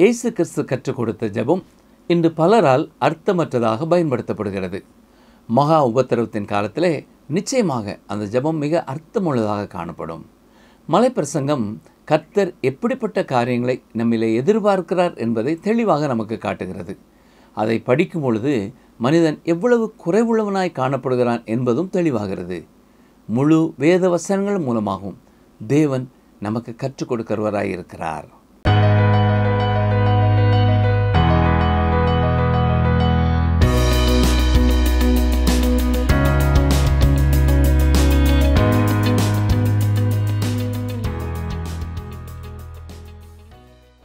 இயேசு கிறிஸ்து கற்றுக் கொடுத்த ஜபம் இன்று பலரால் அர்த்தமற்றதாக பயன்படுத்தப்படுகிறது மகா உபத்திரவத்தின் காலத்திலே நிச்சயமாக அந்த ஜபம் மிக அர்த்தமுள்ளதாக காணப்படும் மலைப்பிரசங்கம் கர்த்தர் எப்படிப்பட்ட காரியங்களை நம்மிலே எதிர்பார்க்கிறார் என்பதை தெளிவாக நமக்கு காட்டுகிறது அதை படிக்கும் பொழுது மனிதன் எவ்வளவு குறைவுள்ளவனாய் காணப்படுகிறான் என்பதும் தெளிவாகிறது முழு வேத வசனங்கள் மூலமாகவும் தேவன் நமக்கு கற்றுக் கொடுக்கிறவராயிருக்கிறார்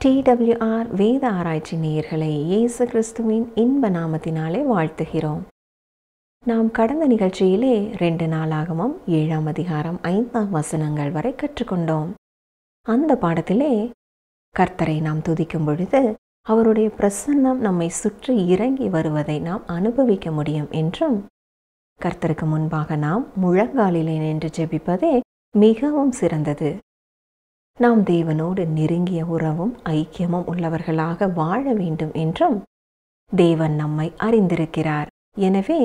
டிடபிள்யூஆர் வேத ஆராய்ச்சி நேயர்களை இயேசு கிறிஸ்துவின் இன்ப நாமத்தினாலே வாழ்த்துகிறோம் நாம் கடந்த நிகழ்ச்சியிலே ரெண்டு நாளாகவும் ஏழாம் அதிகாரம் ஐந்தாம் வசனங்கள் வரை கற்றுக்கொண்டோம் அந்த பாடத்திலே கர்த்தரை நாம் துதிக்கும் பொழுது அவருடைய பிரசன்னம் நம்மை சுற்றி இறங்கி வருவதை நாம் அனுபவிக்க முடியும் என்றும் கர்த்தருக்கு முன்பாக நாம் முழங்காலிலே நின்று ஜெபிப்பதே மிகவும் சிறந்தது நாம் தேவனோடு நெருங்கிய உறவும் ஐக்கியமும் உள்ளவர்களாக வாழ வேண்டும் என்றும் தேவன் நம்மை அறிந்திருக்கிறார் எனவே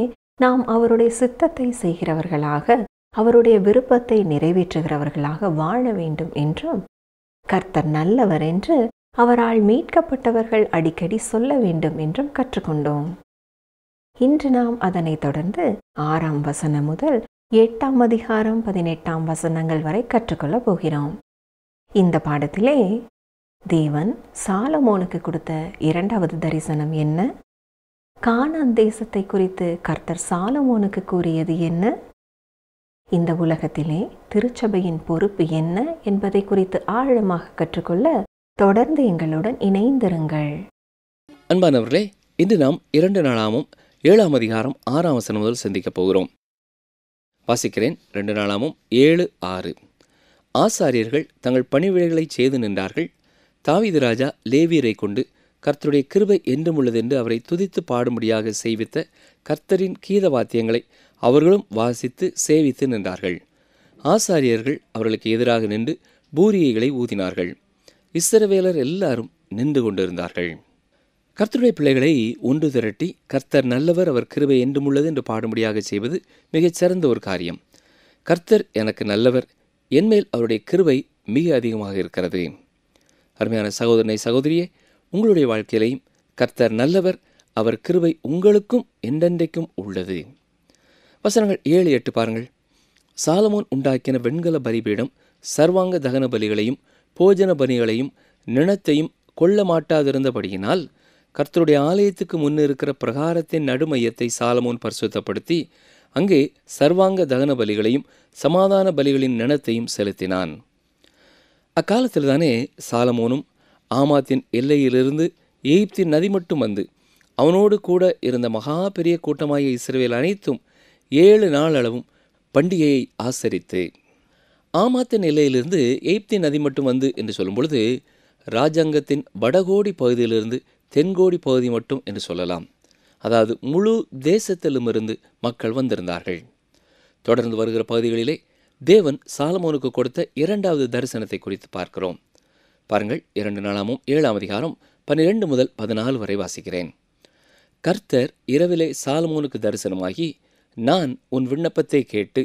நாம் அவருடைய சித்தத்தை செய்கிறவர்களாக அவருடைய விருப்பத்தை நிறைவேற்றுகிறவர்களாக வாழ வேண்டும் என்றும் கர்த்தர் நல்லவர் என்று அவரால் மீட்கப்பட்டவர்கள் அடிக்கடி சொல்ல வேண்டும் என்றும் கற்றுக்கொண்டோம் இன்று நாம் அதனைத் தொடர்ந்து ஆறாம் வசனம் முதல் எட்டாம் அதிகாரம் பதினெட்டாம் வசனங்கள் வரை கற்றுக்கொள்ளப் போகிறோம் இந்த பாடத்திலே தேவன் சாலமோனுக்கு கொடுத்த இரண்டாவது தரிசனம் என்ன கானான் தேசத்தை குறித்து கர்த்தர் சாலமோனுக்கு கூறியது என்ன இந்த உலகத்திலே திருச்சபையின் பொறுப்பு என்ன என்பதை குறித்து ஆழமாக கற்றுக்கொள்ள தொடர்ந்து எங்களுடன் இணைந்திருங்கள் அன்பானவர்களே இன்று நாம் இரண்டு நாளாமும் ஏழாம் அதிகாரம் ஆறாம் வசனம் முதல் சந்திக்கப் போகிறோம் வாசிக்கிறேன் ரெண்டு நாளாமும் ஏழு ஆறு ஆசாரியர்கள் தங்கள் பணிவிடைகளை செய்து நின்றார்கள் தாவிது ராஜா லேவியரை கொண்டு கர்த்தருடைய கிருபை என்றும் உள்ளதென்று அவரை துதித்து பாடும்படியாக செய்வித்த கர்த்தரின் கீத வாத்தியங்களை அவர்களும் வாசித்து சேவித்து நின்றார்கள் ஆசாரியர்கள் அவர்களுக்கு எதிராக நின்று பூரியைகளை ஊதினார்கள் இஸ்ரவேலர் எல்லாரும் நின்று கொண்டிருந்தார்கள் கர்த்தருடைய பிள்ளைகளை ஒன்று திரட்டி கர்த்தர் நல்லவர் அவர் கிருபை என்றும் உள்ளது என்று பாடும்படியாக செய்வது மிகச் சிறந்த ஒரு காரியம் கர்த்தர் எனக்கு நல்லவர் என்மேல் அவருடைய கிருவை மிக அதிகமாக இருக்கிறது அருமையான சகோதரனை சகோதரியே உங்களுடைய வாழ்க்கையிலையும் கர்த்தர் நல்லவர் அவர் கிருவை உங்களுக்கும் என்றென்றைக்கும் உள்ளது வசனங்கள் ஏழு எட்டு பாருங்கள் சாலமோன் உண்டாக்கின வெண்கல பலிபீடம் சர்வாங்க தகன பலிகளையும் போஜன பலிகளையும் நிணத்தையும் கொள்ள மாட்டாதிருந்தபடியினால் கர்த்தருடைய ஆலயத்துக்கு முன்னிருக்கிற பிரகாரத்தின் நடுமையத்தை சாலமோன் பரிசுத்தப்படுத்தி அங்கே சர்வாங்க தகன பலிகளையும் சமாதான பலிகளின் நினத்தையும் செலுத்தினான் அக்காலத்தில் தானே சாலமோனும் ஆமாத்தின் எல்லையிலிருந்து எகிப்தின் நதி மட்டும் வந்து அவனோடு கூட இருந்த மகா பெரிய கூட்டமாகிய இஸ்ரேல் அனைத்தும் ஏழு நாள் அளவும் பண்டிகையை ஆசரித்து ஆமாத்தின் எல்லையிலிருந்து எய்ப்தின் நதி மட்டும் வந்து என்று சொல்லும் பொழுது ராஜாங்கத்தின் வடகோடி பகுதியிலிருந்து தென்கோடி பகுதி மட்டும் என்று சொல்லலாம் அதாவது முழு தேசத்திலுமிருந்து மக்கள் வந்திருந்தார்கள் தொடர்ந்து வருகிற பகுதிகளிலே தேவன் சாலமோனுக்கு கொடுத்த இரண்டாவது தரிசனத்தை குறித்து பார்க்கிறோம் பாருங்கள் இரண்டு நாளாமும் ஏழாம் அதிகாரம் பன்னிரெண்டு முதல் பதினாலு வரை வாசிக்கிறேன் கர்த்தர் இரவிலே சாலமோனுக்கு தரிசனமாகி நான் உன் விண்ணப்பத்தை கேட்டு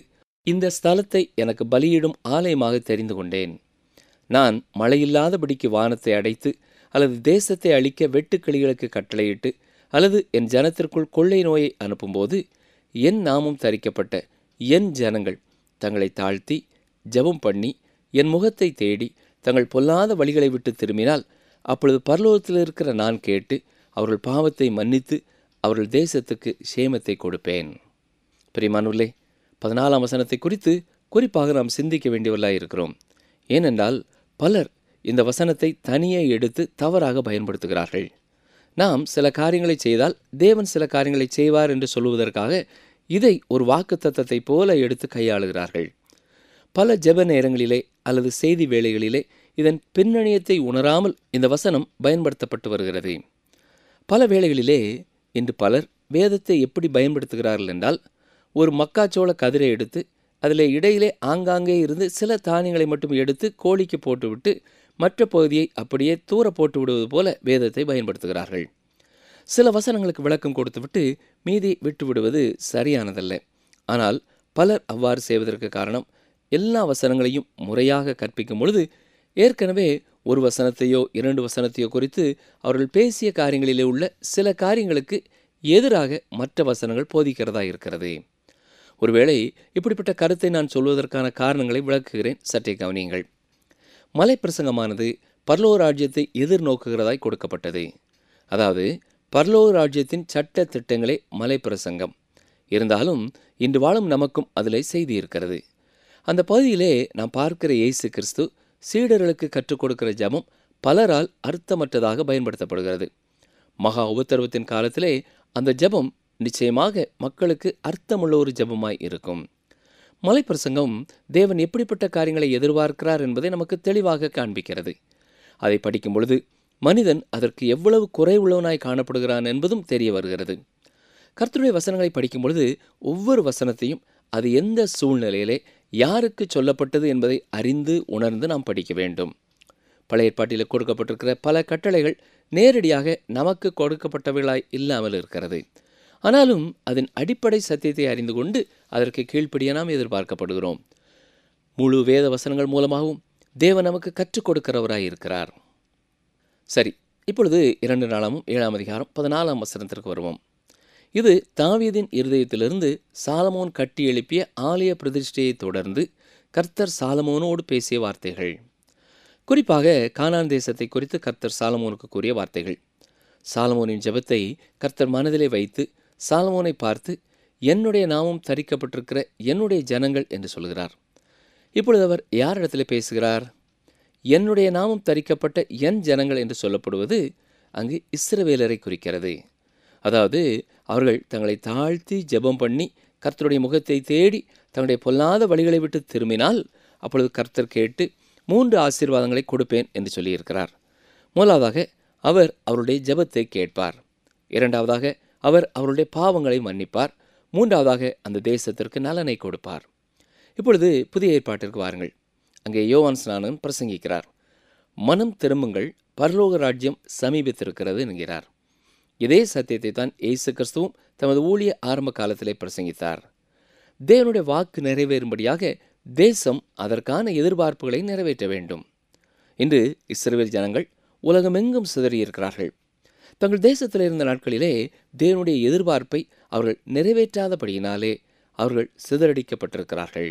இந்த ஸ்தலத்தை எனக்கு பலியிடும் ஆலயமாக தெரிந்து கொண்டேன் நான் மழையில்லாதபடிக்கு வானத்தை அடைத்து அல்லது தேசத்தை அழிக்க வெட்டுக்கிளிகளுக்கு கட்டளையிட்டு அல்லது என் ஜனத்திற்குள் கொள்ளை நோயை அனுப்பும்போது என் நாமும் தரிக்கப்பட்ட என் ஜனங்கள் தங்களை தாழ்த்தி ஜபம் பண்ணி என் முகத்தை தேடி தங்கள் பொல்லாத வழிகளை விட்டு திரும்பினால் அப்பொழுது பரலோகத்தில் இருக்கிற நான் கேட்டு அவர்கள் பாவத்தை மன்னித்து அவர்கள் தேசத்துக்கு சேமத்தை கொடுப்பேன் பிரிமானுள்ளே பதினாலாம் வசனத்தை குறித்து குறிப்பாக நாம் சிந்திக்க வேண்டியவர்களாக இருக்கிறோம் ஏனென்றால் பலர் இந்த வசனத்தை தனியே எடுத்து தவறாக பயன்படுத்துகிறார்கள் நாம் சில காரியங்களை செய்தால் தேவன் சில காரியங்களை செய்வார் என்று சொல்லுவதற்காக இதை ஒரு வாக்கு தத்தத்தை போல எடுத்து கையாளுகிறார்கள் பல ஜெப நேரங்களிலே அல்லது செய்தி வேளைகளிலே இதன் பின்னணியத்தை உணராமல் இந்த வசனம் பயன்படுத்தப்பட்டு வருகிறது பல வேளைகளிலே இன்று பலர் வேதத்தை எப்படி பயன்படுத்துகிறார்கள் என்றால் ஒரு மக்காச்சோள கதிரை எடுத்து அதில் இடையிலே ஆங்காங்கே இருந்து சில தானியங்களை மட்டும் எடுத்து கோழிக்கு போட்டுவிட்டு மற்ற பகுதியை அப்படியே தூர போட்டு விடுவது போல வேதத்தை பயன்படுத்துகிறார்கள் சில வசனங்களுக்கு விளக்கம் கொடுத்துவிட்டு மீதி விட்டுவிடுவது சரியானதல்ல ஆனால் பலர் அவ்வாறு செய்வதற்கு காரணம் எல்லா வசனங்களையும் முறையாக கற்பிக்கும் பொழுது ஏற்கனவே ஒரு வசனத்தையோ இரண்டு வசனத்தையோ குறித்து அவர்கள் பேசிய காரியங்களிலே உள்ள சில காரியங்களுக்கு எதிராக மற்ற வசனங்கள் போதிக்கிறதா இருக்கிறது ஒருவேளை இப்படிப்பட்ட கருத்தை நான் சொல்வதற்கான காரணங்களை விளக்குகிறேன் சற்றே கவனியுங்கள் மலைப்பிரசங்கமானது பர்லோ ராஜ்யத்தை எதிர்நோக்குகிறதாய் கொடுக்கப்பட்டது அதாவது பர்லோ ராஜ்யத்தின் சட்ட திட்டங்களே மலைப்பிரசங்கம் இருந்தாலும் இன்று வாழும் நமக்கும் அதில் செய்தி இருக்கிறது அந்த பகுதியிலே நாம் பார்க்கிற இயேசு கிறிஸ்து சீடர்களுக்கு கற்றுக் கொடுக்கிற ஜபம் பலரால் அர்த்தமற்றதாக பயன்படுத்தப்படுகிறது மகா உபத்தர்வத்தின் காலத்திலே அந்த ஜபம் நிச்சயமாக மக்களுக்கு அர்த்தமுள்ள ஒரு ஜபமாய் இருக்கும் மலைப்பிரசங்கம் தேவன் எப்படிப்பட்ட காரியங்களை எதிர்பார்க்கிறார் என்பதை நமக்கு தெளிவாக காண்பிக்கிறது அதை படிக்கும் பொழுது மனிதன் அதற்கு எவ்வளவு குறை உள்ளவனாய் காணப்படுகிறான் என்பதும் தெரிய வருகிறது கர்த்தருடைய வசனங்களை படிக்கும் பொழுது ஒவ்வொரு வசனத்தையும் அது எந்த சூழ்நிலையிலே யாருக்கு சொல்லப்பட்டது என்பதை அறிந்து உணர்ந்து நாம் படிக்க வேண்டும் பழைய ஏற்பாட்டில் கொடுக்கப்பட்டிருக்கிற பல கட்டளைகள் நேரடியாக நமக்கு கொடுக்கப்பட்டவைகளாய் இல்லாமல் இருக்கிறது ஆனாலும் அதன் அடிப்படை சத்தியத்தை அறிந்து கொண்டு அதற்கு கீழ்ப்படிய நாம் எதிர்பார்க்கப்படுகிறோம் முழு வேத வசனங்கள் மூலமாகவும் தேவன் நமக்கு கற்றுக் கொடுக்கிறவராயிருக்கிறார் இருக்கிறார் சரி இப்பொழுது இரண்டு நாளாமும் ஏழாம் அதிகாரம் பதினாலாம் வசனத்திற்கு வருவோம் இது தாவியதின் இருதயத்திலிருந்து சாலமோன் கட்டி எழுப்பிய ஆலய பிரதிஷ்டையை தொடர்ந்து கர்த்தர் சாலமோனோடு பேசிய வார்த்தைகள் குறிப்பாக கானான் தேசத்தை குறித்து கர்த்தர் சாலமோனுக்கு கூறிய வார்த்தைகள் சாலமோனின் ஜெபத்தை கர்த்தர் மனதிலே வைத்து சாலமோனை பார்த்து என்னுடைய நாமம் தரிக்கப்பட்டிருக்கிற என்னுடைய ஜனங்கள் என்று சொல்கிறார் இப்பொழுது அவர் யாரிடத்தில் பேசுகிறார் என்னுடைய நாமம் தரிக்கப்பட்ட என் ஜனங்கள் என்று சொல்லப்படுவது அங்கு இஸ்ரவேலரை குறிக்கிறது அதாவது அவர்கள் தங்களை தாழ்த்தி ஜெபம் பண்ணி கர்த்தருடைய முகத்தை தேடி தங்களுடைய பொல்லாத வழிகளை விட்டு திரும்பினால் அப்பொழுது கர்த்தர் கேட்டு மூன்று ஆசீர்வாதங்களை கொடுப்பேன் என்று சொல்லியிருக்கிறார் முதலாவதாக அவர் அவருடைய ஜெபத்தை கேட்பார் இரண்டாவதாக அவர் அவருடைய பாவங்களை மன்னிப்பார் மூன்றாவதாக அந்த தேசத்திற்கு நலனை கொடுப்பார் இப்பொழுது புதிய ஏற்பாட்டிற்கு வாருங்கள் அங்கே யோவான் ஸ்நானன் பிரசங்கிக்கிறார் மனம் திரும்புங்கள் பரலோக ராஜ்யம் சமீபித்திருக்கிறது என்கிறார் இதே சத்தியத்தை தான் இயேசு கிறிஸ்துவும் தமது ஊழிய ஆரம்ப காலத்திலே பிரசங்கித்தார் தேவனுடைய வாக்கு நிறைவேறும்படியாக தேசம் அதற்கான எதிர்பார்ப்புகளை நிறைவேற்ற வேண்டும் இன்று இஸ்ரேல் ஜனங்கள் உலகமெங்கும் சிதறியிருக்கிறார்கள் தங்கள் தேசத்தில் இருந்த நாட்களிலே தேவனுடைய எதிர்பார்ப்பை அவர்கள் நிறைவேற்றாதபடியினாலே அவர்கள் சிதறடிக்கப்பட்டிருக்கிறார்கள்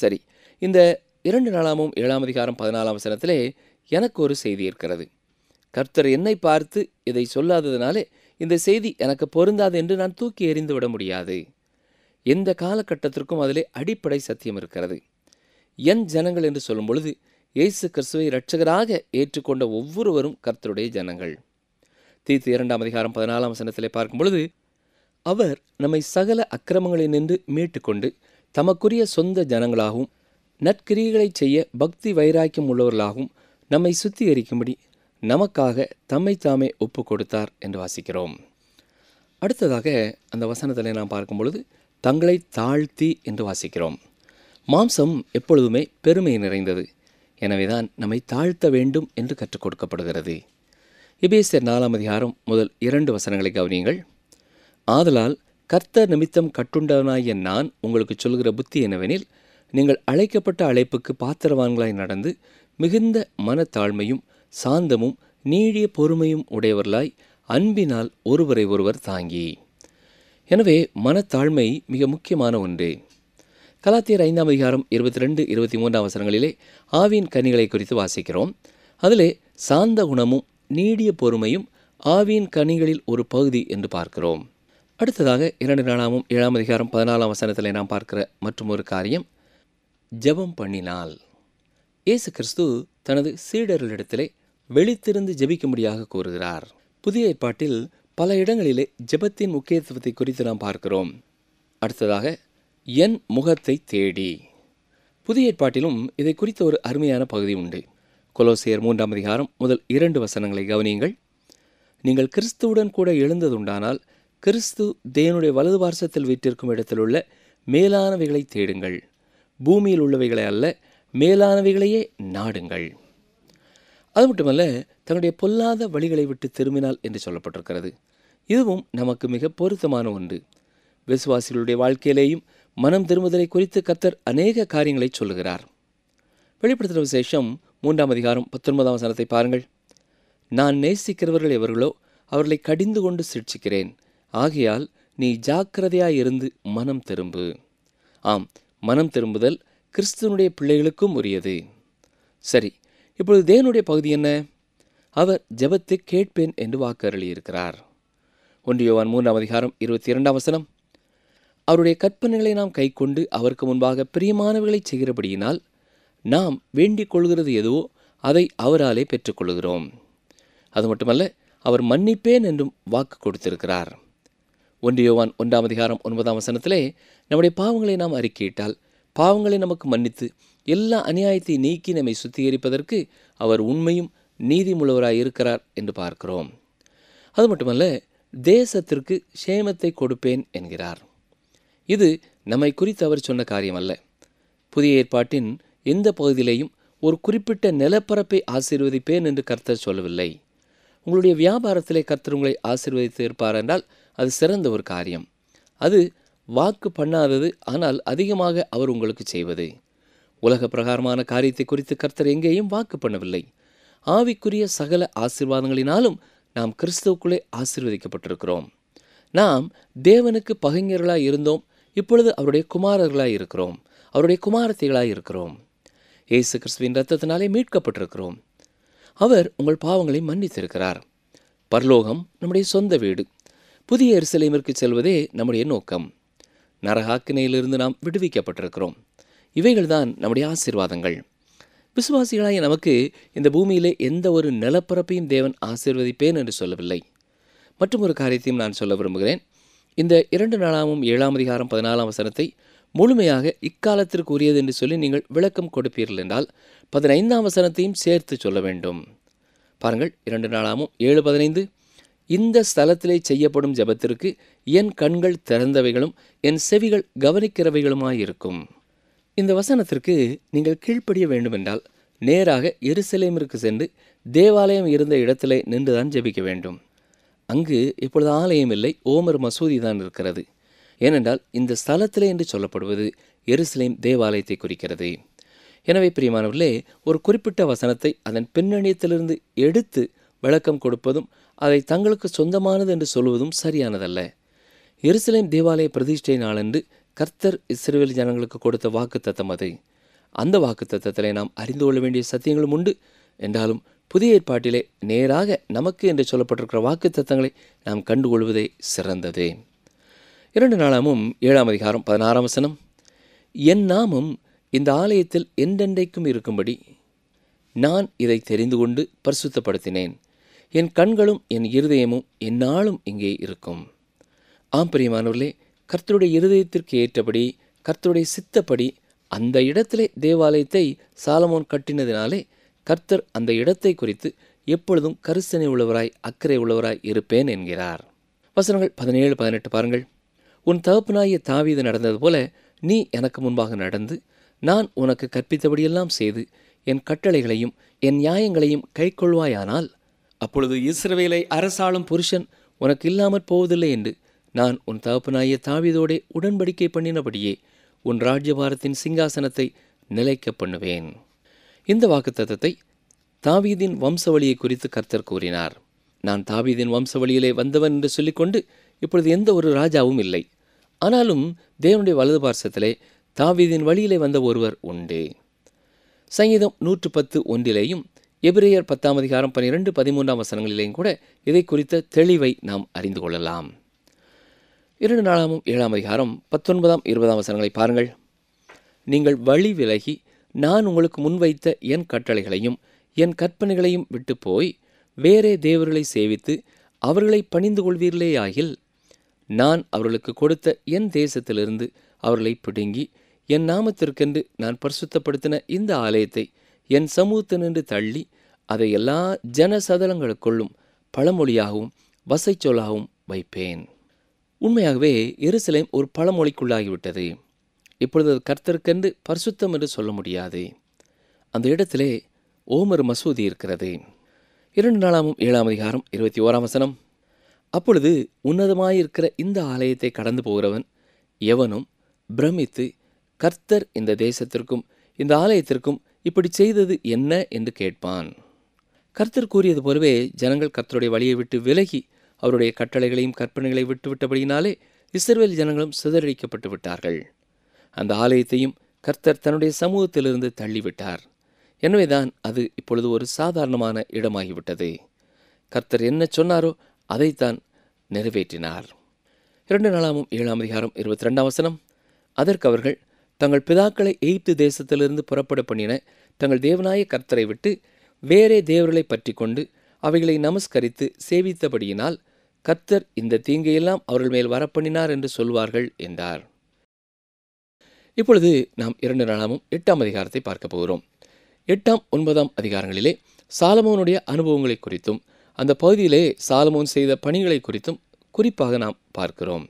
சரி இந்த இரண்டு நாளாமும் ஏழாம் அதிகாரம் பதினாலாம் வசனத்திலே எனக்கு ஒரு செய்தி இருக்கிறது கர்த்தர் என்னை பார்த்து இதை சொல்லாததினாலே இந்த செய்தி எனக்கு பொருந்தாது என்று நான் தூக்கி எறிந்து விட முடியாது எந்த காலகட்டத்திற்கும் அதிலே அடிப்படை சத்தியம் இருக்கிறது என் ஜனங்கள் என்று சொல்லும் பொழுது இயேசு கிறிஸ்துவை இரட்சகராக ஏற்றுக்கொண்ட ஒவ்வொருவரும் கர்த்தருடைய ஜனங்கள் தீத்து இரண்டாம் அதிகாரம் பதினாலாம் வசனத்திலே பார்க்கும் பொழுது அவர் நம்மை சகல அக்கிரமங்களில் நின்று மீட்டுக்கொண்டு தமக்குரிய சொந்த ஜனங்களாகவும் நற்கிரிகளை செய்ய பக்தி வைராக்கியம் உள்ளவர்களாகவும் நம்மை சுத்திகரிக்கும்படி நமக்காக தம்மை தாமே ஒப்பு கொடுத்தார் என்று வாசிக்கிறோம் அடுத்ததாக அந்த வசனத்தில் நாம் பார்க்கும் பொழுது தங்களை தாழ்த்தி என்று வாசிக்கிறோம் மாம்சம் எப்பொழுதுமே பெருமை நிறைந்தது எனவேதான் நம்மை தாழ்த்த வேண்டும் என்று கற்றுக் கொடுக்கப்படுகிறது இபேசியர் நாலாம் அதிகாரம் முதல் இரண்டு வசனங்களை கவனியுங்கள் ஆதலால் கர்த்தர் நிமித்தம் கட்டுண்டவனாய நான் உங்களுக்கு சொல்கிற புத்தி என்னவெனில் நீங்கள் அழைக்கப்பட்ட அழைப்புக்கு பாத்திரவான்களாய் நடந்து மிகுந்த மனத்தாழ்மையும் சாந்தமும் நீடிய பொறுமையும் உடையவர்களாய் அன்பினால் ஒருவரை ஒருவர் தாங்கி எனவே மனத்தாழ்மை மிக முக்கியமான ஒன்று கலாத்தியர் ஐந்தாம் அதிகாரம் இருபத்தி ரெண்டு இருபத்தி மூன்றாம் அவசரங்களிலே ஆவியின் கனிகளை குறித்து வாசிக்கிறோம் அதிலே சாந்த குணமும் நீடிய பொறுமையும் ஆவியின் கனிகளில் ஒரு பகுதி என்று பார்க்கிறோம் அடுத்ததாக இரண்டு நாளாமும் ஏழாம் அதிகாரம் பதினாலாம் வசனத்தில் நாம் பார்க்கிற மற்றும் ஒரு காரியம் ஜபம் பண்ணினால் இயேசு கிறிஸ்து தனது சீடர்களிடத்திலே வெளித்திருந்து ஜபிக்கும்படியாக கூறுகிறார் புதிய ஏற்பாட்டில் பல இடங்களிலே ஜபத்தின் முக்கியத்துவத்தை குறித்து நாம் பார்க்கிறோம் அடுத்ததாக என் முகத்தை தேடி புதிய ஏற்பாட்டிலும் இதை குறித்த ஒரு அருமையான பகுதி உண்டு கொலோசியர் மூன்றாம் அதிகாரம் முதல் இரண்டு வசனங்களை கவனியுங்கள் நீங்கள் கிறிஸ்துவுடன் கூட எழுந்ததுண்டானால் கிறிஸ்து தேவனுடைய வலது பார்சத்தில் வீட்டிற்கும் இடத்தில் உள்ள மேலானவைகளை தேடுங்கள் பூமியில் உள்ளவைகளை அல்ல மேலானவைகளையே நாடுங்கள் அது மட்டுமல்ல தன்னுடைய பொல்லாத வழிகளை விட்டு திரும்பினால் என்று சொல்லப்பட்டிருக்கிறது இதுவும் நமக்கு மிக பொருத்தமான ஒன்று விசுவாசிகளுடைய வாழ்க்கையிலேயும் மனம் திரும்புதலை குறித்து கத்தர் அநேக காரியங்களை சொல்லுகிறார் வெளிப்படுத்தின விசேஷம் மூன்றாம் அதிகாரம் பத்தொன்பதாம் வசனத்தை பாருங்கள் நான் நேசிக்கிறவர்கள் எவர்களோ அவர்களை கடிந்து கொண்டு சிரிச்சிக்கிறேன் ஆகையால் நீ இருந்து மனம் திரும்பு ஆம் மனம் திரும்புதல் கிறிஸ்துவனுடைய பிள்ளைகளுக்கும் உரியது சரி இப்பொழுது தேவனுடைய பகுதி என்ன அவர் ஜெபத்தை கேட்பேன் என்று வாக்கருளியிருக்கிறார் ஒன்றியோவான் மூன்றாம் அதிகாரம் இருபத்தி இரண்டாம் வசனம் அவருடைய கற்பனைகளை நாம் கைக்கொண்டு அவருக்கு முன்பாக பிரியமானவர்களை செய்கிறபடியினால் நாம் வேண்டிக் கொள்கிறது எதுவோ அதை அவராலே பெற்றுக்கொள்கிறோம் அது மட்டுமல்ல அவர் மன்னிப்பேன் என்றும் வாக்கு கொடுத்திருக்கிறார் ஒன்றியோவான் ஒன்றாம் அதிகாரம் ஒன்பதாம் வசனத்திலே நம்முடைய பாவங்களை நாம் அறிக்கையிட்டால் பாவங்களை நமக்கு மன்னித்து எல்லா அநியாயத்தை நீக்கி நம்மை சுத்திகரிப்பதற்கு அவர் உண்மையும் நீதிமுள்ளவராய் இருக்கிறார் என்று பார்க்கிறோம் அது மட்டுமல்ல தேசத்திற்கு சேமத்தை கொடுப்பேன் என்கிறார் இது நம்மை குறித்து அவர் சொன்ன காரியம் அல்ல புதிய ஏற்பாட்டின் எந்த பகுதியிலையும் ஒரு குறிப்பிட்ட நிலப்பரப்பை ஆசீர்வதிப்பேன் என்று கர்த்தர் சொல்லவில்லை உங்களுடைய வியாபாரத்திலே கர்த்தர் உங்களை ஆசீர்வதித்து இருப்பார் என்றால் அது சிறந்த ஒரு காரியம் அது வாக்கு பண்ணாதது ஆனால் அதிகமாக அவர் உங்களுக்கு செய்வது உலக பிரகாரமான காரியத்தை குறித்து கர்த்தர் எங்கேயும் வாக்கு பண்ணவில்லை ஆவிக்குரிய சகல ஆசிர்வாதங்களினாலும் நாம் கிறிஸ்துவுக்குள்ளே ஆசிர்வதிக்கப்பட்டிருக்கிறோம் நாம் தேவனுக்கு பகைஞர்களாக இருந்தோம் இப்பொழுது அவருடைய குமாரர்களாக இருக்கிறோம் அவருடைய குமாரத்திகளாக இருக்கிறோம் இயேசு கிறிஸ்துவின் ரத்தத்தினாலே மீட்கப்பட்டிருக்கிறோம் அவர் உங்கள் பாவங்களை மன்னித்திருக்கிறார் பரலோகம் நம்முடைய சொந்த வீடு புதிய எருசலேமிற்கு செல்வதே நம்முடைய நோக்கம் நரகாக்கினையிலிருந்து நாம் விடுவிக்கப்பட்டிருக்கிறோம் இவைகள்தான் நம்முடைய ஆசீர்வாதங்கள் விசுவாசிகளாய நமக்கு இந்த பூமியிலே எந்த ஒரு நிலப்பரப்பையும் தேவன் ஆசீர்வதிப்பேன் என்று சொல்லவில்லை மற்றும் ஒரு காரியத்தையும் நான் சொல்ல விரும்புகிறேன் இந்த இரண்டு நாளாமும் ஏழாம் அதிகாரம் பதினாலாம் வசனத்தை முழுமையாக இக்காலத்திற்கு உரியது என்று சொல்லி நீங்கள் விளக்கம் கொடுப்பீர்கள் என்றால் பதினைந்தாம் வசனத்தையும் சேர்த்து சொல்ல வேண்டும் பாருங்கள் இரண்டு நாளாமும் ஏழு பதினைந்து இந்த ஸ்தலத்திலே செய்யப்படும் ஜபத்திற்கு என் கண்கள் திறந்தவைகளும் என் செவிகள் கவனிக்கிறவைகளுமாயிருக்கும் இந்த வசனத்திற்கு நீங்கள் கீழ்ப்படிய வேண்டுமென்றால் நேராக எருசலேமிற்கு சென்று தேவாலயம் இருந்த இடத்திலே நின்றுதான் ஜெபிக்க வேண்டும் அங்கு இப்பொழுது ஆலயம் இல்லை ஓமர் மசூதி தான் இருக்கிறது ஏனென்றால் இந்த ஸ்தலத்திலே என்று சொல்லப்படுவது எருசலேம் தேவாலயத்தை குறிக்கிறது எனவே பிரியமானவர்களே ஒரு குறிப்பிட்ட வசனத்தை அதன் பின்னணியத்திலிருந்து எடுத்து விளக்கம் கொடுப்பதும் அதை தங்களுக்கு சொந்தமானது என்று சொல்வதும் சரியானதல்ல எருசலேம் தேவாலய பிரதிஷ்டை நாளன்று கர்த்தர் இஸ்ரேல் ஜனங்களுக்கு கொடுத்த வாக்கு தத்தம் அது அந்த வாக்கு தத்தத்திலே நாம் அறிந்து கொள்ள வேண்டிய சத்தியங்களும் உண்டு என்றாலும் புதிய ஏற்பாட்டிலே நேராக நமக்கு என்று சொல்லப்பட்டிருக்கிற வாக்கு தத்தங்களை நாம் கண்டுகொள்வதே சிறந்தது இரண்டு நாளாமும் ஏழாம் அதிகாரம் பதினாறாம் வசனம் என் நாமும் இந்த ஆலயத்தில் என்றென்றைக்கும் இருக்கும்படி நான் இதை தெரிந்து கொண்டு பரிசுத்தப்படுத்தினேன் என் கண்களும் என் இருதயமும் என்னாலும் இங்கே இருக்கும் ஆம் பிரியமானவர்களே கர்த்தருடைய இருதயத்திற்கு ஏற்றபடி கர்த்தருடைய சித்தப்படி அந்த இடத்திலே தேவாலயத்தை சாலமோன் கட்டினதினாலே கர்த்தர் அந்த இடத்தை குறித்து எப்பொழுதும் கரிசனை உள்ளவராய் அக்கறை உள்ளவராய் இருப்பேன் என்கிறார் வசனங்கள் பதினேழு பதினெட்டு பாருங்கள் உன் தகப்பனாய தாவீது நடந்தது போல நீ எனக்கு முன்பாக நடந்து நான் உனக்கு கற்பித்தபடியெல்லாம் செய்து என் கட்டளைகளையும் என் நியாயங்களையும் கைக்கொள்வாயானால் அப்பொழுது இஸ்ரவேலை அரசாளும் புருஷன் உனக்கு இல்லாமற் போவதில்லை என்று நான் உன் தகப்பனாய தாவீதோடே உடன்படிக்கை பண்ணினபடியே உன் ராஜ்யபாரத்தின் சிங்காசனத்தை நிலைக்க பண்ணுவேன் இந்த வாக்குத்தத்தத்தை தாவீதின் வம்சவழியை குறித்து கர்த்தர் கூறினார் நான் தாவீதின் வம்சவழியிலே வந்தவன் என்று சொல்லிக்கொண்டு இப்பொழுது எந்த ஒரு ராஜாவும் இல்லை ஆனாலும் தேவனுடைய வலது பார்சத்திலே தாவீதின் வழியிலே வந்த ஒருவர் உண்டு சங்கீதம் நூற்று பத்து ஒன்றிலேயும் எபிரேயர் பத்தாம் அதிகாரம் பன்னிரெண்டு பதிமூன்றாம் வசனங்களிலேயும் கூட இதை குறித்த தெளிவை நாம் அறிந்து கொள்ளலாம் இரண்டு நாளாமும் ஏழாம் அதிகாரம் பத்தொன்பதாம் இருபதாம் வசனங்களை பாருங்கள் நீங்கள் வழி விலகி நான் உங்களுக்கு முன்வைத்த என் கட்டளைகளையும் என் கற்பனைகளையும் விட்டு போய் வேறே தேவர்களை சேவித்து அவர்களை பணிந்து கொள்வீர்களேயாகில் நான் அவர்களுக்கு கொடுத்த என் தேசத்திலிருந்து அவர்களை பிடுங்கி என் நாமத்திற்கென்று நான் பரிசுத்தப்படுத்தின இந்த ஆலயத்தை என் சமூகத்தினின்று தள்ளி அதை எல்லா ஜன பழமொழியாகவும் வசை சொல்லாகவும் வைப்பேன் உண்மையாகவே எருசலேம் ஒரு பழமொழிக்குள்ளாகிவிட்டது இப்பொழுது அது கர்த்தருக்கென்று பரிசுத்தம் என்று சொல்ல முடியாது அந்த இடத்திலே ஓமர் மசூதி இருக்கிறது இரண்டு நாளாமும் ஏழாம் அதிகாரம் இருபத்தி ஓராம் வசனம் அப்பொழுது உன்னதமாயிருக்கிற இந்த ஆலயத்தை கடந்து போகிறவன் எவனும் பிரமித்து கர்த்தர் இந்த தேசத்திற்கும் இந்த ஆலயத்திற்கும் இப்படி செய்தது என்ன என்று கேட்பான் கர்த்தர் கூறியது போலவே ஜனங்கள் கர்த்தருடைய வழியை விட்டு விலகி அவருடைய கட்டளைகளையும் கற்பனைகளை விட்டுவிட்டபடியினாலே இஸ்ரேல் ஜனங்களும் சிதறடிக்கப்பட்டு விட்டார்கள் அந்த ஆலயத்தையும் கர்த்தர் தன்னுடைய சமூகத்திலிருந்து தள்ளிவிட்டார் எனவேதான் அது இப்பொழுது ஒரு சாதாரணமான இடமாகிவிட்டது கர்த்தர் என்ன சொன்னாரோ அதைத்தான் நிறைவேற்றினார் இரண்டு நாளாமும் ஏழாம் அதிகாரம் இருபத்தி ரெண்டாம் வசனம் அதற்கு அவர்கள் தங்கள் பிதாக்களை எய்த்து தேசத்திலிருந்து புறப்பட பண்ணின தங்கள் தேவனாய கர்த்தரை விட்டு வேறே தேவர்களை பற்றி கொண்டு அவைகளை நமஸ்கரித்து சேவித்தபடியினால் கர்த்தர் இந்த தீங்கையெல்லாம் அவர்கள் மேல் வரப்பண்ணினார் என்று சொல்வார்கள் என்றார் இப்பொழுது நாம் இரண்டு நாளாமும் எட்டாம் அதிகாரத்தை பார்க்க போகிறோம் எட்டாம் ஒன்பதாம் அதிகாரங்களிலே சாலமோனுடைய அனுபவங்களை குறித்தும் அந்த பகுதியிலே சாலமோன் செய்த பணிகளை குறித்தும் குறிப்பாக நாம் பார்க்கிறோம்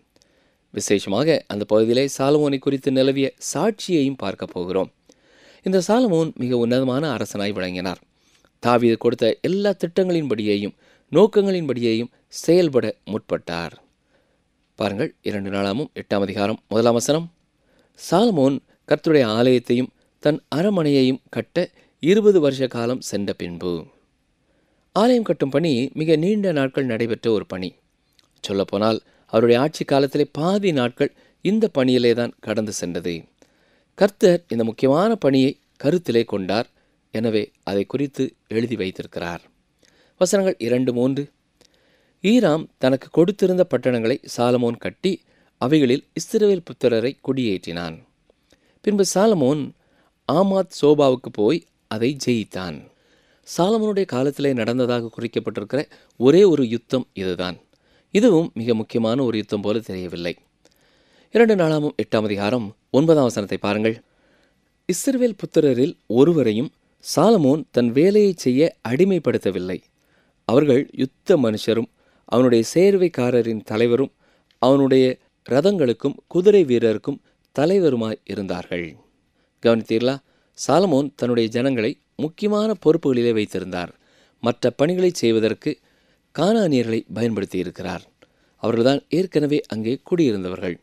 விசேஷமாக அந்த பகுதியிலே சாலமோனை குறித்து நிலவிய சாட்சியையும் பார்க்க போகிறோம் இந்த சாலமோன் மிக உன்னதமான அரசனாய் விளங்கினார் தாவீது கொடுத்த எல்லா திட்டங்களின்படியையும் நோக்கங்களின்படியையும் செயல்பட முற்பட்டார் பாருங்கள் இரண்டு நாளாமும் எட்டாம் அதிகாரம் முதலாம் வசனம் சாலமோன் கர்த்துடைய ஆலயத்தையும் தன் அரமனையையும் கட்ட இருபது வருஷ காலம் சென்ற பின்பு ஆலயம் கட்டும் பணி மிக நீண்ட நாட்கள் நடைபெற்ற ஒரு பணி சொல்லப்போனால் அவருடைய ஆட்சி காலத்திலே பாதி நாட்கள் இந்த பணியிலே தான் கடந்து சென்றது கர்த்தர் இந்த முக்கியமான பணியை கருத்திலே கொண்டார் எனவே அதை குறித்து எழுதி வைத்திருக்கிறார் வசனங்கள் இரண்டு மூன்று ஈராம் தனக்கு கொடுத்திருந்த பட்டணங்களை சாலமோன் கட்டி அவைகளில் இஸ்ரவேல் புத்திரரை குடியேற்றினான் பின்பு சாலமோன் ஆமாத் சோபாவுக்கு போய் அதை ஜெயித்தான் சாலமோனுடைய காலத்திலே நடந்ததாக குறிக்கப்பட்டிருக்கிற ஒரே ஒரு யுத்தம் இதுதான் இதுவும் மிக முக்கியமான ஒரு யுத்தம் போல தெரியவில்லை இரண்டு நாளாமும் எட்டாம் அதிகாரம் ஒன்பதாம் வசனத்தை பாருங்கள் இஸ்ரவேல் புத்திரரில் ஒருவரையும் சாலமோன் தன் வேலையை செய்ய அடிமைப்படுத்தவில்லை அவர்கள் யுத்த மனுஷரும் அவனுடைய சேர்வைக்காரரின் தலைவரும் அவனுடைய ரதங்களுக்கும் குதிரை வீரருக்கும் தலைவருமாய் இருந்தார்கள் கவனித்தீர்களா சாலமோன் தன்னுடைய ஜனங்களை முக்கியமான பொறுப்புகளிலே வைத்திருந்தார் மற்ற பணிகளை செய்வதற்கு கானானியர்களை பயன்படுத்தியிருக்கிறார் அவர்கள்தான் ஏற்கனவே அங்கே குடியிருந்தவர்கள்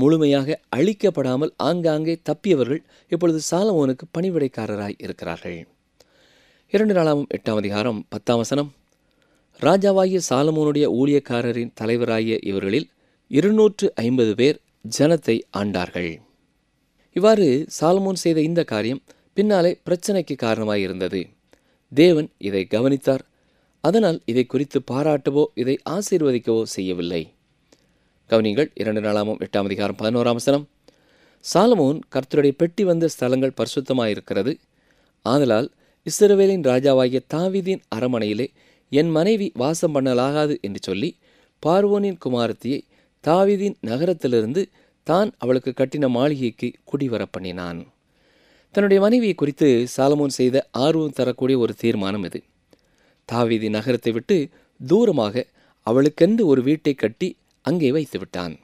முழுமையாக அழிக்கப்படாமல் ஆங்காங்கே தப்பியவர்கள் இப்பொழுது சாலமோனுக்கு பணிவிடைக்காரராய் இருக்கிறார்கள் இரண்டு நாளாம் எட்டாம் அதிகாரம் பத்தாம் வசனம் ராஜாவாகிய சாலமோனுடைய ஊழியக்காரரின் தலைவராகிய இவர்களில் இருநூற்று ஐம்பது பேர் ஜனத்தை ஆண்டார்கள் இவ்வாறு சாலமோன் செய்த இந்த காரியம் பின்னாலே பிரச்சனைக்கு காரணமாக இருந்தது தேவன் இதை கவனித்தார் அதனால் இதை குறித்து பாராட்டவோ இதை ஆசீர்வதிக்கவோ செய்யவில்லை கவனிங்கள் இரண்டு நாளாமும் எட்டாம் அதிகாரம் பதினோராம் வசனம் சாலமோன் கர்த்தருடைய பெட்டி வந்த ஸ்தலங்கள் பரிசுத்தமாயிருக்கிறது ஆதலால் இஸ்ரவேலின் ராஜாவாகிய தாவிதின் அரமனையிலே என் மனைவி வாசம் பண்ணலாகாது என்று சொல்லி பார்வோனின் குமாரத்தியை தாவிதின் நகரத்திலிருந்து தான் அவளுக்கு கட்டின மாளிகைக்கு குடிவர பண்ணினான் தன்னுடைய மனைவியை குறித்து சாலமோன் செய்த ஆர்வம் தரக்கூடிய ஒரு தீர்மானம் இது தாவீதி நகரத்தை விட்டு தூரமாக அவளுக்கென்று ஒரு வீட்டை கட்டி அங்கே வைத்து விட்டான்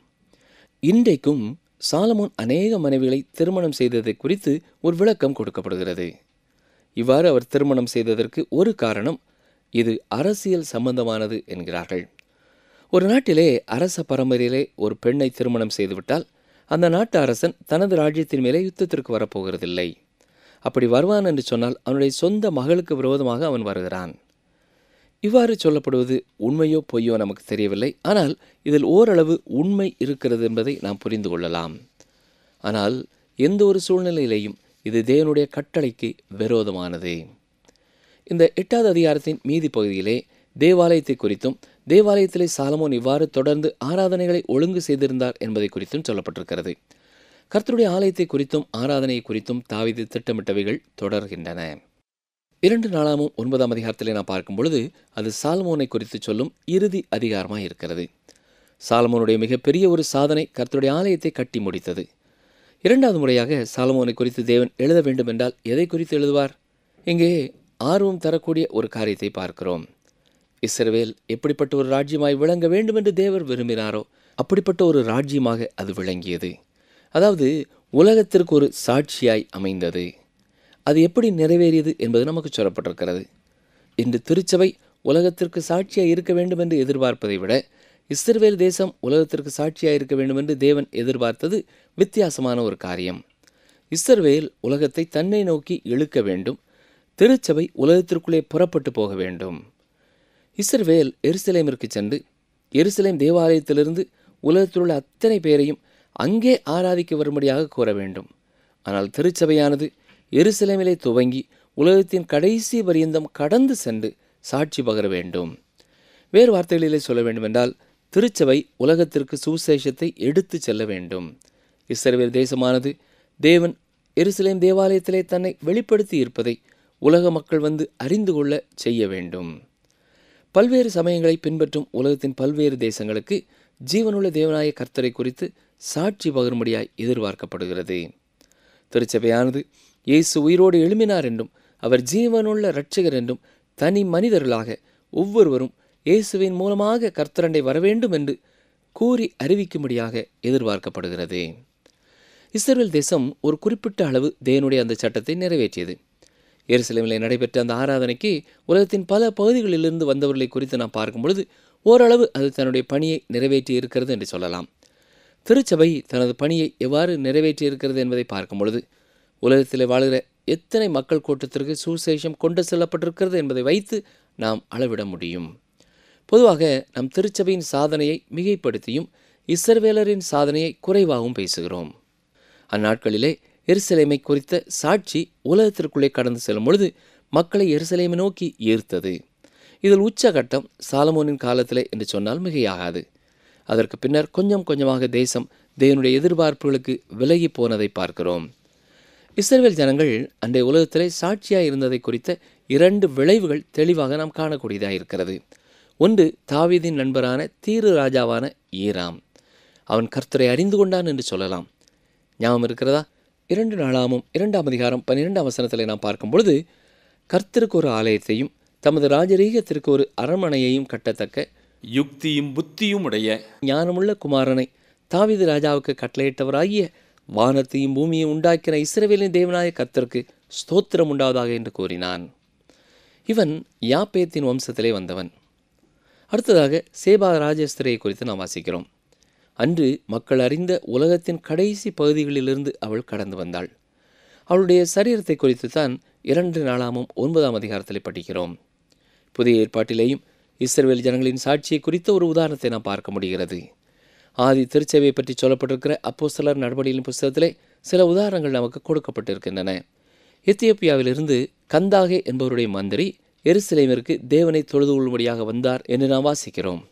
இன்றைக்கும் சாலமோன் அநேக மனைவிகளை திருமணம் செய்ததை குறித்து ஒரு விளக்கம் கொடுக்கப்படுகிறது இவ்வாறு அவர் திருமணம் செய்ததற்கு ஒரு காரணம் இது அரசியல் சம்பந்தமானது என்கிறார்கள் ஒரு நாட்டிலே அரச பரம்பரையிலே ஒரு பெண்ணை திருமணம் செய்துவிட்டால் அந்த நாட்டு அரசன் தனது ராஜ்யத்தின் மேலே யுத்தத்திற்கு வரப்போகிறதில்லை அப்படி வருவான் என்று சொன்னால் அவனுடைய சொந்த மகளுக்கு விரோதமாக அவன் வருகிறான் இவ்வாறு சொல்லப்படுவது உண்மையோ பொய்யோ நமக்கு தெரியவில்லை ஆனால் இதில் ஓரளவு உண்மை இருக்கிறது என்பதை நாம் புரிந்து கொள்ளலாம் ஆனால் எந்த ஒரு சூழ்நிலையிலையும் இது தேவனுடைய கட்டளைக்கு விரோதமானது இந்த எட்டாவது அதிகாரத்தின் மீதி பகுதியிலே தேவாலயத்தை குறித்தும் தேவாலயத்திலே சாலமோன் இவ்வாறு தொடர்ந்து ஆராதனைகளை ஒழுங்கு செய்திருந்தார் என்பதை குறித்தும் சொல்லப்பட்டிருக்கிறது கர்த்தருடைய ஆலயத்தை குறித்தும் ஆராதனையை குறித்தும் தாவிது திட்டமிட்டவைகள் தொடர்கின்றன இரண்டு நாளாமும் ஒன்பதாம் அதிகாரத்திலே நான் பார்க்கும் பொழுது அது சால்மோனை குறித்து சொல்லும் இறுதி அதிகாரமாக இருக்கிறது சாலமோனுடைய மிகப்பெரிய ஒரு சாதனை கர்த்தருடைய ஆலயத்தை கட்டி முடித்தது இரண்டாவது முறையாக சாலமோனை குறித்து தேவன் எழுத வேண்டும் என்றால் எதை குறித்து எழுதுவார் இங்கே ஆர்வம் தரக்கூடிய ஒரு காரியத்தை பார்க்கிறோம் இஸ்ரவேல் எப்படிப்பட்ட ஒரு ராஜ்யமாய் விளங்க வேண்டும் என்று தேவர் விரும்பினாரோ அப்படிப்பட்ட ஒரு ராஜ்யமாக அது விளங்கியது அதாவது உலகத்திற்கு ஒரு சாட்சியாய் அமைந்தது அது எப்படி நிறைவேறியது என்பது நமக்கு சொல்லப்பட்டிருக்கிறது இன்று திருச்சபை உலகத்திற்கு சாட்சியாக இருக்க வேண்டும் என்று எதிர்பார்ப்பதை விட இஸ்ரவேல் தேசம் உலகத்திற்கு சாட்சியாக இருக்க வேண்டும் என்று தேவன் எதிர்பார்த்தது வித்தியாசமான ஒரு காரியம் இஸ்ரவேல் உலகத்தை தன்னை நோக்கி இழுக்க வேண்டும் திருச்சபை உலகத்திற்குள்ளே புறப்பட்டு போக வேண்டும் இஸ்ரவேல் எருசலேமிற்கு சென்று எருசலேம் தேவாலயத்திலிருந்து உலகத்தில் உள்ள அத்தனை பேரையும் அங்கே ஆராதிக்க வரும்படியாக கூற வேண்டும் ஆனால் திருச்சபையானது எருசலேமிலே துவங்கி உலகத்தின் கடைசி பரியந்தம் கடந்து சென்று சாட்சி பகர வேண்டும் வேறு வார்த்தைகளிலே சொல்ல வேண்டுமென்றால் திருச்சபை உலகத்திற்கு சுவிசேஷத்தை எடுத்து செல்ல வேண்டும் இஸ்ரவேல் தேசமானது தேவன் எருசலேம் தேவாலயத்திலே தன்னை வெளிப்படுத்தி இருப்பதை உலக மக்கள் வந்து அறிந்து கொள்ள செய்ய வேண்டும் பல்வேறு சமயங்களை பின்பற்றும் உலகத்தின் பல்வேறு தேசங்களுக்கு ஜீவனுள்ள தேவநாய கர்த்தரை குறித்து சாட்சி பகிரும்படியாய் எதிர்பார்க்கப்படுகிறது திருச்சபையானது இயேசு உயிரோடு எழுமினார் என்றும் அவர் ஜீவனுள்ள இரட்சகர் என்றும் தனி மனிதர்களாக ஒவ்வொருவரும் இயேசுவின் மூலமாக கர்த்தரண்டை வரவேண்டும் என்று கூறி அறிவிக்கும்படியாக எதிர்பார்க்கப்படுகிறது இஸ்ரேல் தேசம் ஒரு குறிப்பிட்ட அளவு தேவனுடைய அந்த சட்டத்தை நிறைவேற்றியது எருசலேமில் நடைபெற்ற அந்த ஆராதனைக்கு உலகத்தின் பல பகுதிகளிலிருந்து வந்தவர்களை குறித்து நாம் பார்க்கும் பொழுது ஓரளவு அது தன்னுடைய பணியை நிறைவேற்றி இருக்கிறது என்று சொல்லலாம் திருச்சபை தனது பணியை எவ்வாறு நிறைவேற்றி இருக்கிறது என்பதை பார்க்கும் பொழுது உலகத்தில் வாழ்கிற எத்தனை மக்கள் கூட்டத்திற்கு சுசேஷம் கொண்டு செல்லப்பட்டிருக்கிறது என்பதை வைத்து நாம் அளவிட முடியும் பொதுவாக நம் திருச்சபையின் சாதனையை மிகைப்படுத்தியும் இசர்வேலரின் சாதனையை குறைவாகவும் பேசுகிறோம் அந்நாட்களிலே எருசலேமை குறித்த சாட்சி உலகத்திற்குள்ளே கடந்து செல்லும் பொழுது மக்களை எருசலேமை நோக்கி ஈர்த்தது இதில் உச்சகட்டம் சாலமோனின் காலத்திலே என்று சொன்னால் மிகையாகாது அதற்கு பின்னர் கொஞ்சம் கொஞ்சமாக தேசம் தேவனுடைய எதிர்பார்ப்புகளுக்கு விலகி போனதை பார்க்கிறோம் இஸ்ரேல் ஜனங்கள் அன்றைய உலகத்திலே சாட்சியாக இருந்ததை குறித்த இரண்டு விளைவுகள் தெளிவாக நாம் காணக்கூடியதாக இருக்கிறது ஒன்று தாவீதின் நண்பரான தீரு ராஜாவான ஈராம் அவன் கர்த்தரை அறிந்து கொண்டான் என்று சொல்லலாம் ஞாபகம் இருக்கிறதா இரண்டு நாளாமும் இரண்டாம் அதிகாரம் பன்னிரெண்டாம் வசனத்தில் நாம் பார்க்கும் பொழுது கர்த்தருக்கு ஒரு ஆலயத்தையும் தமது ராஜரீகத்திற்கு ஒரு அரண்மனையையும் கட்டத்தக்க யுக்தியும் புத்தியும் உடைய ஞானமுள்ள குமாரனை தாவிது ராஜாவுக்கு கட்டளையிட்டவராகிய வானத்தையும் பூமியையும் உண்டாக்கின இஸ்ரவேலின் தேவனாய கர்த்தருக்கு ஸ்தோத்திரம் உண்டாவதாக என்று கூறினான் இவன் யாப்பேத்தின் வம்சத்திலே வந்தவன் அடுத்ததாக சேபா ராஜஸ்திரையை குறித்து நாம் வாசிக்கிறோம் அன்று மக்கள் அறிந்த உலகத்தின் கடைசி பகுதிகளிலிருந்து அவள் கடந்து வந்தாள் அவளுடைய சரீரத்தை குறித்து தான் இரண்டு நாளாமும் ஒன்பதாம் அதிகாரத்தில் படிக்கிறோம் புதிய ஏற்பாட்டிலேயும் இஸ்ரேல் ஜனங்களின் சாட்சியை குறித்த ஒரு உதாரணத்தை நாம் பார்க்க முடிகிறது ஆதி திருச்சேவை பற்றி சொல்லப்பட்டிருக்கிற அப்போ சிலர் நடவடிக்கையின் புஸ்தகத்திலே சில உதாரணங்கள் நமக்கு கொடுக்கப்பட்டிருக்கின்றன எத்தியோப்பியாவிலிருந்து கந்தாகே என்பவருடைய மந்திரி எருசலேமிற்கு தேவனை தொழுது கொள்ளும்படியாக வந்தார் என்று நாம் வாசிக்கிறோம்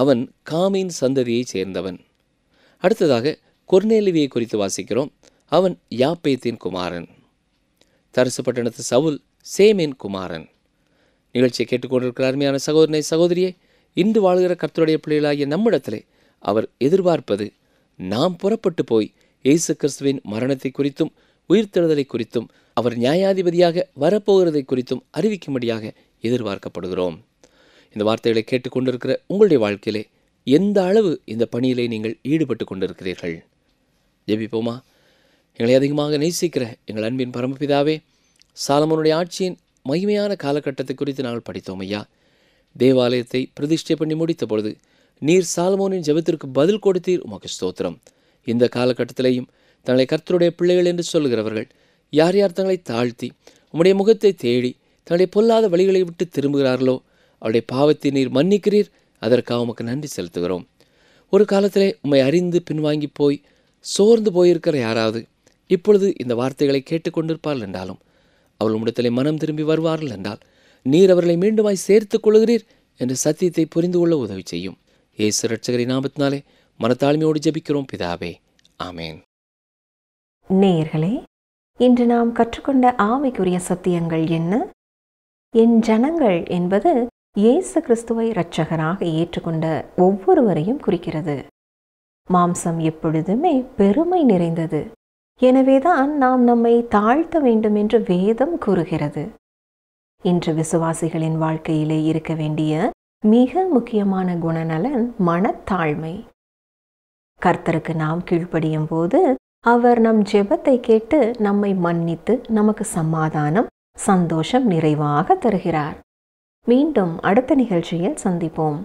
அவன் காமின் சந்ததியைச் சேர்ந்தவன் அடுத்ததாக கொர்னேலுவியை குறித்து வாசிக்கிறோம் அவன் யாப்பேத்தின் குமாரன் தரசு பட்டணத்து சவுல் சேமின் குமாரன் நிகழ்ச்சியை கேட்டுக்கொண்டிருக்கிற அருமையான சகோதரனை சகோதரியே இன்று வாழ்கிற கர்த்தருடைய பிள்ளைகளாகிய நம்மிடத்திலே அவர் எதிர்பார்ப்பது நாம் புறப்பட்டு போய் இயேசு கிறிஸ்துவின் மரணத்தை குறித்தும் உயிர்த்தெழுதலை குறித்தும் அவர் நியாயாதிபதியாக வரப்போகிறதை குறித்தும் அறிவிக்கும்படியாக எதிர்பார்க்கப்படுகிறோம் இந்த வார்த்தைகளை கேட்டுக்கொண்டிருக்கிற உங்களுடைய வாழ்க்கையிலே எந்த அளவு இந்த பணியிலே நீங்கள் ஈடுபட்டு கொண்டிருக்கிறீர்கள் ஜெபிப்போமா எங்களை அதிகமாக நேசிக்கிற எங்கள் அன்பின் பரமபிதாவே சாலமனுடைய ஆட்சியின் மகிமையான காலகட்டத்தை குறித்து நாங்கள் படித்தோம் ஐயா தேவாலயத்தை பிரதிஷ்டை பண்ணி முடித்த பொழுது நீர் சாலமோனின் ஜெபத்திற்கு பதில் கொடுத்தீர் உமக்கு ஸ்தோத்திரம் இந்த காலகட்டத்திலேயும் தங்களை கர்த்தருடைய பிள்ளைகள் என்று சொல்கிறவர்கள் யார் யார் தங்களை தாழ்த்தி உம்முடைய முகத்தை தேடி தன்னுடைய பொல்லாத வழிகளை விட்டு திரும்புகிறார்களோ அவருடைய பாவத்தை நீர் மன்னிக்கிறீர் அதற்காக உமக்கு நன்றி செலுத்துகிறோம் ஒரு காலத்தில் உம்மை அறிந்து பின்வாங்கி போய் சோர்ந்து போயிருக்கிற யாராவது இப்பொழுது இந்த வார்த்தைகளை கேட்டுக்கொண்டிருப்பார்கள் என்றாலும் அவள் உம்மிடத்திலே மனம் திரும்பி வருவார்கள் என்றால் நீர் அவர்களை மீண்டுமாய் சேர்த்துக் கொள்கிறீர் என்ற சத்தியத்தை புரிந்து கொள்ள உதவி செய்யும் ஏசு ரட்சகரி நாமத்தினாலே மனத்தாழ்மையோடு ஜபிக்கிறோம் பிதாவே ஆமேன் நேயர்களே இன்று நாம் கற்றுக்கொண்ட ஆவிக்குரிய சத்தியங்கள் என்ன என் ஜனங்கள் என்பது இயேசு கிறிஸ்துவை இரட்சகராக ஏற்றுக்கொண்ட ஒவ்வொருவரையும் குறிக்கிறது மாம்சம் எப்பொழுதுமே பெருமை நிறைந்தது எனவேதான் நாம் நம்மை தாழ்த்த வேண்டும் என்று வேதம் கூறுகிறது இன்று விசுவாசிகளின் வாழ்க்கையிலே இருக்க வேண்டிய மிக முக்கியமான குணநலன் மனத்தாழ்மை கர்த்தருக்கு நாம் கீழ்ப்படியும் போது அவர் நம் ஜெபத்தை கேட்டு நம்மை மன்னித்து நமக்கு சமாதானம் சந்தோஷம் நிறைவாக தருகிறார் மீண்டும் அடுத்த நிகழ்ச்சியில் சந்திப்போம்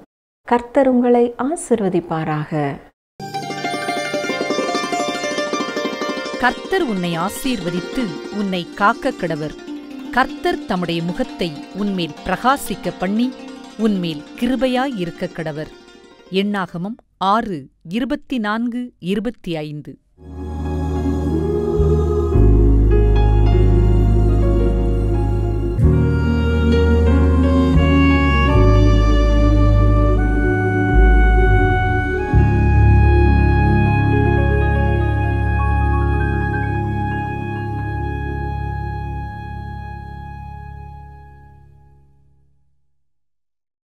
கர்த்தர் உங்களை ஆசிர்வதிப்பாராக கர்த்தர் உன்னை ஆசீர்வதித்து உன்னை காக்க கடவர் கர்த்தர் தம்முடைய முகத்தை உன்மேல் பிரகாசிக்க பண்ணி உன்மேல் கிருபையாயிருக்க கடவர் எண்ணாகமம் ஆறு இருபத்தி நான்கு இருபத்தி ஐந்து